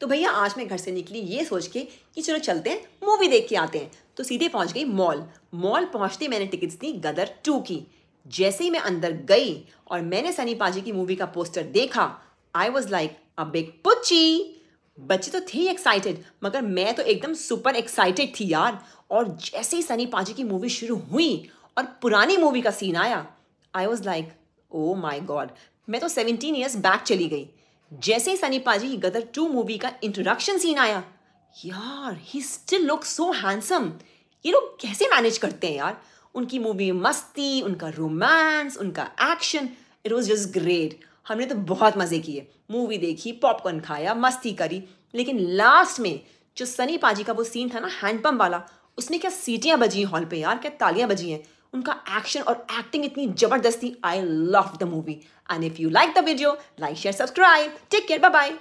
तो भैया आज मैं घर से निकली ये सोच के कि चलो चलते हैं मूवी देख के आते हैं तो सीधे पहुंच गई मॉल मॉल पहुंचते मैंने टिकट्स दी गदर टू की जैसे ही मैं अंदर गई और मैंने सनी पाजी की मूवी का पोस्टर देखा I was like a big पुची बच्चे तो थे ही एक्साइटेड मगर मैं तो एकदम सुपर एक्साइटेड थी यार और जैसे ही सनी पाजी की मूवी शुरू हुई और पुरानी मूवी का सीन आया I was like oh my god मैं तो सेवनटीन ईयर्स बैक चली गई जैसे ही सनी पाजी गदर टू मूवी का इंट्रोडक्शन सीन आया यार he still look so handsome ये लोग कैसे मैनेज करते हैं यार उनकी मूवी मस्ती उनका रोमांस उनका action it was just great हमने तो बहुत मज़े किए मूवी देखी पॉपकॉर्न खाया मस्ती करी लेकिन लास्ट में जो सनी पाजी का वो सीन था ना हैंडपम्प वाला उसने क्या सीटियाँ बजी हॉल पे यार क्या तालियाँ बजी हैं उनका एक्शन और एक्टिंग इतनी जबरदस्त थी I love the movie and if you like the video like share subscribe take care bye bye